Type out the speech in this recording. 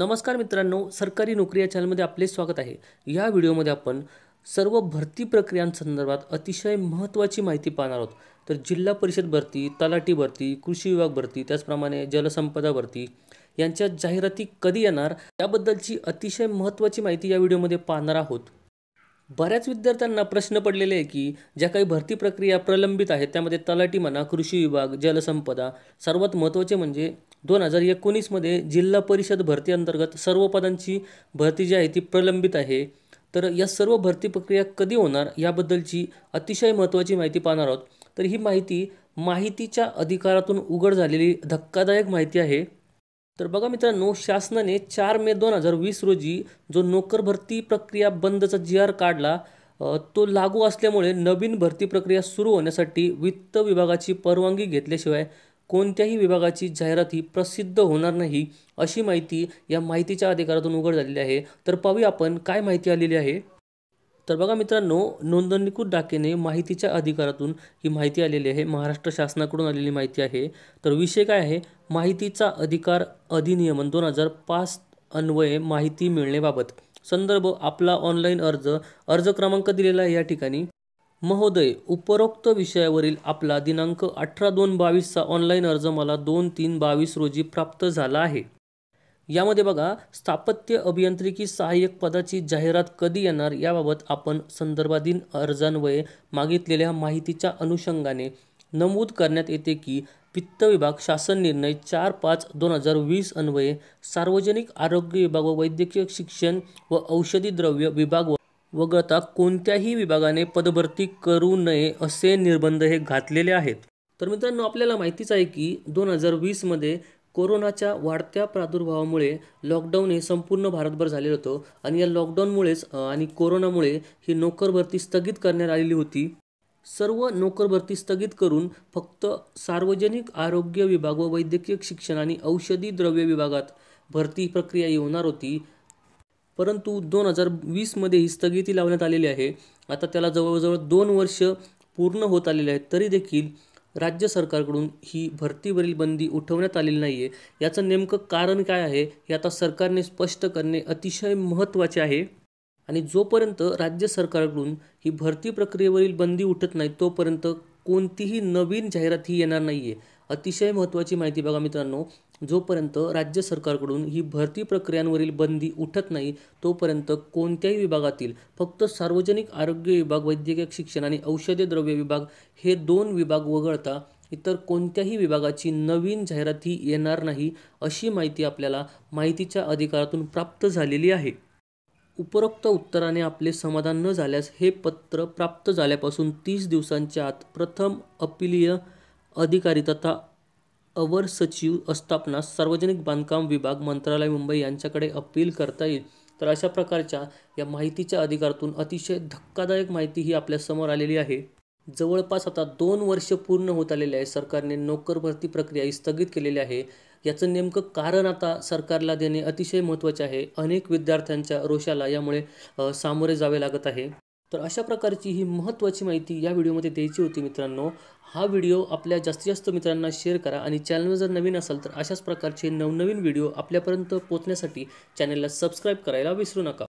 नमस्कार मित्रांनो सरकारी नोकरी या चॅनलमध्ये आपले स्वागत आहे या व्हिडिओमध्ये आपण सर्व भरती प्रक्रियांसंदर्भात अतिशय महत्त्वाची माहिती पाहणार आहोत तर जिल्हा परिषद भरती तलाठी भरती कृषी विभाग भरती त्याचप्रमाणे जलसंपदा भरती यांच्या जाहिराती कधी येणार याबद्दलची अतिशय महत्त्वाची माहिती या व्हिडिओमध्ये पाहणार आहोत बऱ्याच विद्यार्थ्यांना प्रश्न पडलेले आहे की ज्या काही भरती प्रक्रिया प्रलंबित आहेत त्यामध्ये तलाठी म्हणा कृषी विभाग जलसंपदा सर्वात महत्त्वाचे म्हणजे दोन हजार एकोणीसमध्ये जिल्हा परिषद भरती अंतर्गत सर्व पदांची भरती जी आहे ती प्रलंबित आहे तर या सर्व भरती प्रक्रिया कधी होणार याबद्दलची अतिशय महत्त्वाची माहिती पाहणार आहोत तर ही माहिती माहितीच्या अधिकारातून उघड झालेली धक्कादायक माहिती आहे तर बघा मित्रांनो शासनाने चार मे दोन हजार वीस रोजी जो नोकर भरती प्रक्रिया बंदचा जी आर काढला तो लागू असल्यामुळे नवीन भरती प्रक्रिया सुरू होण्यासाठी वित्त विभागाची परवानगी घेतल्याशिवाय कोणत्याही विभागाची जाहिरात ही प्रसिद्ध होणार नाही अशी माहिती या माहितीच्या अधिकारातून उघड झालेली आहे तर पाहूया आपण काय माहिती आलेली आहे तर बघा मित्रांनो नोंदणीकृत डाकेने माहितीच्या अधिकारातून ही माहिती आलेली आहे महाराष्ट्र शासनाकडून आलेली माहिती आहे तर विषय काय आहे माहितीचा अधिकार अधिनियमन दोन हजार पाच अन्वये माहिती मिळणेबाबत संदर्भ आपला ऑनलाईन अर्ज अर्ज क्रमांक दिलेला आहे या ठिकाणी महोदय उपरोक्त विषयावरील आपला दिनांक अठरा दोन बावीसचा ऑनलाईन अर्ज मला दोन तीन बावीस रोजी प्राप्त झाला आहे यामध्ये बघा स्थापत्य अभियांत्रिकी सहाय्यक पदाची जाहिरात कधी येणार याबाबत आपण संदर्भाधीन अर्जांवये मागितलेल्या माहितीच्या अनुषंगाने नमूद करण्यात येते की वित्त विभाग शासन निर्णय चार पाच दोन हजार वीस अन्वये सार्वजनिक आरोग्य विभाग व वैद्यकीय शिक्षण व औषधी द्रव्य विभाग व वगळता कोणत्याही विभागाने पदभरती करू नये असे निर्बंध हे घातलेले आहेत तर मित्रांनो आपल्याला माहितीच आहे की दोन हजार वीसमध्ये कोरोनाच्या वाढत्या प्रादुर्भावामुळे लॉकडाऊन हे संपूर्ण भारतभर झालेलं होतं आणि या लॉकडाऊनमुळेच आणि कोरोनामुळे ही नोकर भरती स्थगित करण्यात आलेली होती सर्व नोकर भरती स्थगित करून फक्त सार्वजनिक आरोग्य विभाग व वैद्यकीय शिक्षण आणि औषधी द्रव्य विभागात भरती प्रक्रिया येणार होती परंतु दोन हजार वीसमध्ये ही स्थगिती लावण्यात आलेली आहे आता त्याला जवळजवळ दोन वर्ष पूर्ण होत आलेले आहेत तरी देखील राज्य सरकारकडून ही भरतीवरील बंदी उठवण्यात आलेली नाही आहे याचं नेमकं कारण काय आहे हे आता सरकारने स्पष्ट करणे अतिशय महत्त्वाचे आहे आणि जोपर्यंत राज्य सरकारकडून ही भरती प्रक्रियेवरील बंदी उठत नाही तोपर्यंत कोणतीही नवीन जाहिरात ही येणार नाही आहे अतिशय महत्त्वाची माहिती बघा मित्रांनो जोपर्यंत राज्य सरकारकडून ही भरती प्रक्रियांवरील बंदी उठत नाही तोपर्यंत कोणत्याही विभागातील फक्त सार्वजनिक आरोग्य विभाग वैद्यकीय शिक्षण आणि औषधे द्रव्य विभाग हे दोन विभाग वगळता इतर कोणत्याही विभागाची नवीन जाहिरात ही येणार नाही अशी माहिती आपल्याला माहितीच्या अधिकारातून प्राप्त झालेली आहे उपरोक्त उत्तराने आपले समाधान न झाल्यास हे पत्र प्राप्त झाल्यापासून तीस दिवसांच्या आत प्रथम अपिलीय अधिकारी तथा अवर सचिव अस्थापना सार्वजनिक बांधकाम विभाग मंत्रालय मुंबई यांच्याकडे अपील करता येईल तर अशा प्रकारच्या या माहितीच्या अधिकारातून अतिशय धक्कादायक माहिती ही आपल्यासमोर आलेली आहे जवळपास आता दोन वर्ष पूर्ण होत आलेले आहे सरकारने नोकर भरती प्रक्रिया ही स्थगित केलेली आहे याचं नेमकं कारण आता सरकारला देणे अतिशय महत्त्वाचे आहे अनेक विद्यार्थ्यांच्या रोषाला यामुळे सामोरे जावे लागत आहे तर अशा प्रकारची ही महत्त्वाची माहिती या व्हिडिओमध्ये द्यायची होती मित्रांनो हा व्हिडिओ आपल्या जास्तीत जास्त मित्रांना शेअर करा आणि चॅनल जर नवीन असाल तर अशाच प्रकारचे नवनवीन व्हिडिओ आपल्यापर्यंत पोचण्यासाठी चॅनलला सबस्क्राईब करायला विसरू नका